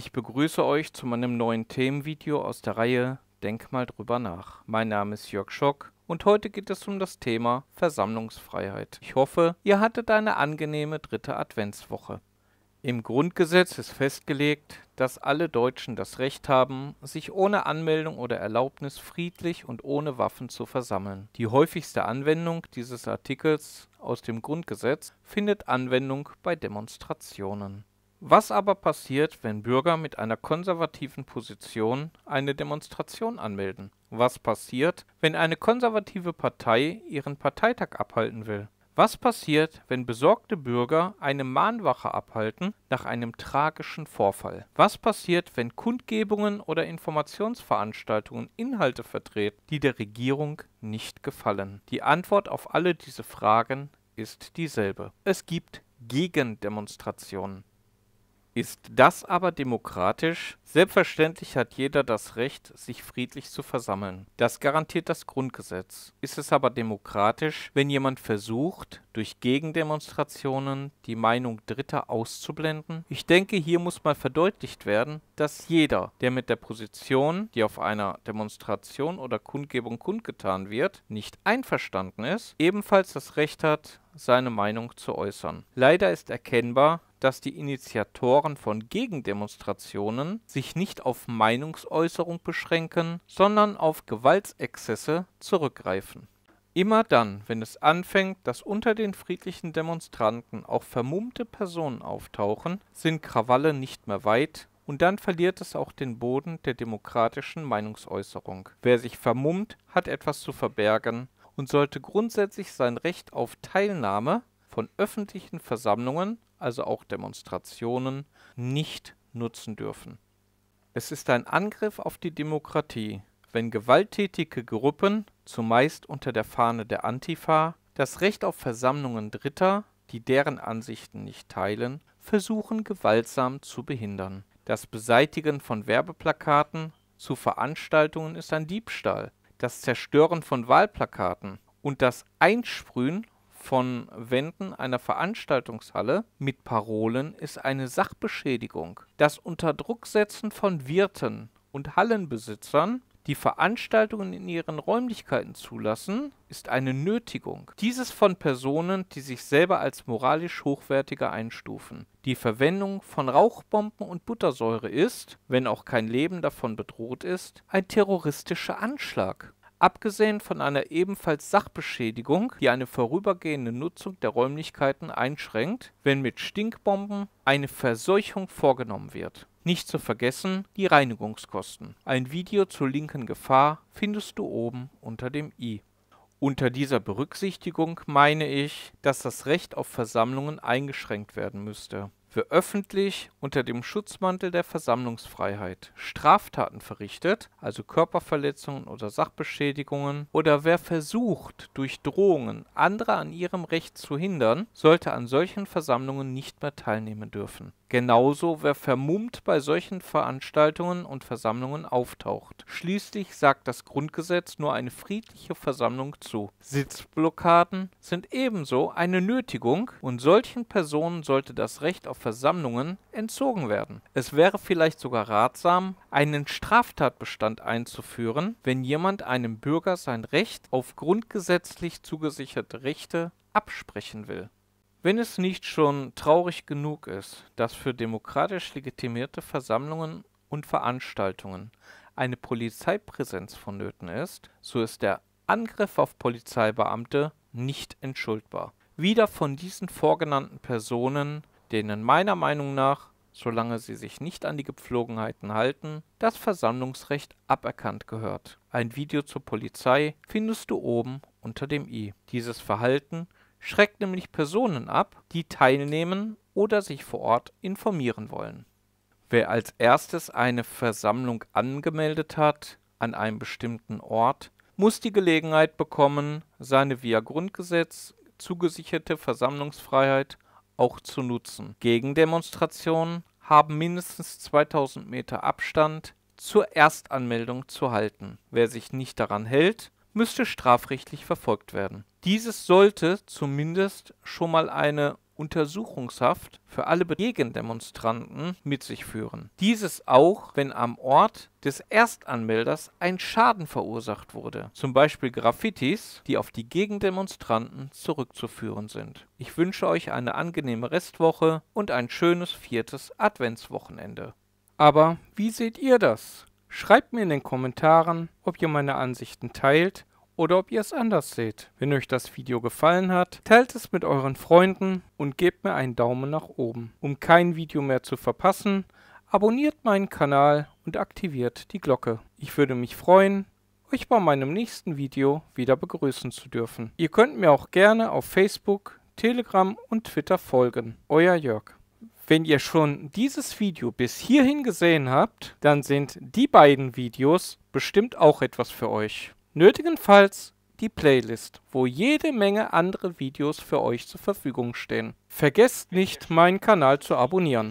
Ich begrüße euch zu meinem neuen Themenvideo aus der Reihe Denk mal drüber nach. Mein Name ist Jörg Schock und heute geht es um das Thema Versammlungsfreiheit. Ich hoffe, ihr hattet eine angenehme dritte Adventswoche. Im Grundgesetz ist festgelegt, dass alle Deutschen das Recht haben, sich ohne Anmeldung oder Erlaubnis friedlich und ohne Waffen zu versammeln. Die häufigste Anwendung dieses Artikels aus dem Grundgesetz findet Anwendung bei Demonstrationen. Was aber passiert, wenn Bürger mit einer konservativen Position eine Demonstration anmelden? Was passiert, wenn eine konservative Partei ihren Parteitag abhalten will? Was passiert, wenn besorgte Bürger eine Mahnwache abhalten nach einem tragischen Vorfall? Was passiert, wenn Kundgebungen oder Informationsveranstaltungen Inhalte vertreten, die der Regierung nicht gefallen? Die Antwort auf alle diese Fragen ist dieselbe. Es gibt Gegendemonstrationen. Ist das aber demokratisch? Selbstverständlich hat jeder das Recht, sich friedlich zu versammeln. Das garantiert das Grundgesetz. Ist es aber demokratisch, wenn jemand versucht, durch Gegendemonstrationen die Meinung Dritter auszublenden? Ich denke, hier muss mal verdeutlicht werden, dass jeder, der mit der Position, die auf einer Demonstration oder Kundgebung kundgetan wird, nicht einverstanden ist, ebenfalls das Recht hat, seine Meinung zu äußern. Leider ist erkennbar, dass die Initiatoren von Gegendemonstrationen sich nicht auf Meinungsäußerung beschränken, sondern auf Gewaltsexzesse zurückgreifen. Immer dann, wenn es anfängt, dass unter den friedlichen Demonstranten auch vermummte Personen auftauchen, sind Krawalle nicht mehr weit und dann verliert es auch den Boden der demokratischen Meinungsäußerung. Wer sich vermummt, hat etwas zu verbergen und sollte grundsätzlich sein Recht auf Teilnahme von öffentlichen Versammlungen also auch Demonstrationen, nicht nutzen dürfen. Es ist ein Angriff auf die Demokratie, wenn gewalttätige Gruppen, zumeist unter der Fahne der Antifa, das Recht auf Versammlungen Dritter, die deren Ansichten nicht teilen, versuchen gewaltsam zu behindern. Das Beseitigen von Werbeplakaten zu Veranstaltungen ist ein Diebstahl, das Zerstören von Wahlplakaten und das Einsprühen von Wänden einer Veranstaltungshalle mit Parolen ist eine Sachbeschädigung. Das Unterdrucksetzen von Wirten und Hallenbesitzern, die Veranstaltungen in ihren Räumlichkeiten zulassen, ist eine Nötigung. Dieses von Personen, die sich selber als moralisch hochwertiger einstufen. Die Verwendung von Rauchbomben und Buttersäure ist, wenn auch kein Leben davon bedroht ist, ein terroristischer Anschlag abgesehen von einer ebenfalls Sachbeschädigung, die eine vorübergehende Nutzung der Räumlichkeiten einschränkt, wenn mit Stinkbomben eine Verseuchung vorgenommen wird. Nicht zu vergessen die Reinigungskosten. Ein Video zur linken Gefahr findest du oben unter dem i. Unter dieser Berücksichtigung meine ich, dass das Recht auf Versammlungen eingeschränkt werden müsste wer öffentlich unter dem Schutzmantel der Versammlungsfreiheit Straftaten verrichtet, also Körperverletzungen oder Sachbeschädigungen, oder wer versucht, durch Drohungen andere an ihrem Recht zu hindern, sollte an solchen Versammlungen nicht mehr teilnehmen dürfen Genauso, wer vermummt bei solchen Veranstaltungen und Versammlungen auftaucht. Schließlich sagt das Grundgesetz nur eine friedliche Versammlung zu. Sitzblockaden sind ebenso eine Nötigung und solchen Personen sollte das Recht auf Versammlungen entzogen werden. Es wäre vielleicht sogar ratsam, einen Straftatbestand einzuführen, wenn jemand einem Bürger sein Recht auf grundgesetzlich zugesicherte Rechte absprechen will. Wenn es nicht schon traurig genug ist, dass für demokratisch legitimierte Versammlungen und Veranstaltungen eine Polizeipräsenz vonnöten ist, so ist der Angriff auf Polizeibeamte nicht entschuldbar. Wieder von diesen vorgenannten Personen, denen meiner Meinung nach, solange sie sich nicht an die Gepflogenheiten halten, das Versammlungsrecht aberkannt gehört. Ein Video zur Polizei findest du oben unter dem i. Dieses Verhalten schreckt nämlich Personen ab, die teilnehmen oder sich vor Ort informieren wollen. Wer als erstes eine Versammlung angemeldet hat an einem bestimmten Ort, muss die Gelegenheit bekommen, seine via Grundgesetz zugesicherte Versammlungsfreiheit auch zu nutzen. Gegendemonstrationen haben mindestens 2000 Meter Abstand zur Erstanmeldung zu halten. Wer sich nicht daran hält, müsste strafrechtlich verfolgt werden. Dieses sollte zumindest schon mal eine Untersuchungshaft für alle Gegendemonstranten mit sich führen. Dieses auch, wenn am Ort des Erstanmelders ein Schaden verursacht wurde, zum Beispiel Graffitis, die auf die Gegendemonstranten zurückzuführen sind. Ich wünsche euch eine angenehme Restwoche und ein schönes viertes Adventswochenende. Aber wie seht ihr das? Schreibt mir in den Kommentaren, ob ihr meine Ansichten teilt oder ob ihr es anders seht. Wenn euch das Video gefallen hat, teilt es mit euren Freunden und gebt mir einen Daumen nach oben. Um kein Video mehr zu verpassen, abonniert meinen Kanal und aktiviert die Glocke. Ich würde mich freuen, euch bei meinem nächsten Video wieder begrüßen zu dürfen. Ihr könnt mir auch gerne auf Facebook, Telegram und Twitter folgen. Euer Jörg. Wenn ihr schon dieses Video bis hierhin gesehen habt, dann sind die beiden Videos bestimmt auch etwas für euch nötigenfalls die Playlist, wo jede Menge andere Videos für euch zur Verfügung stehen. Vergesst nicht, meinen Kanal zu abonnieren.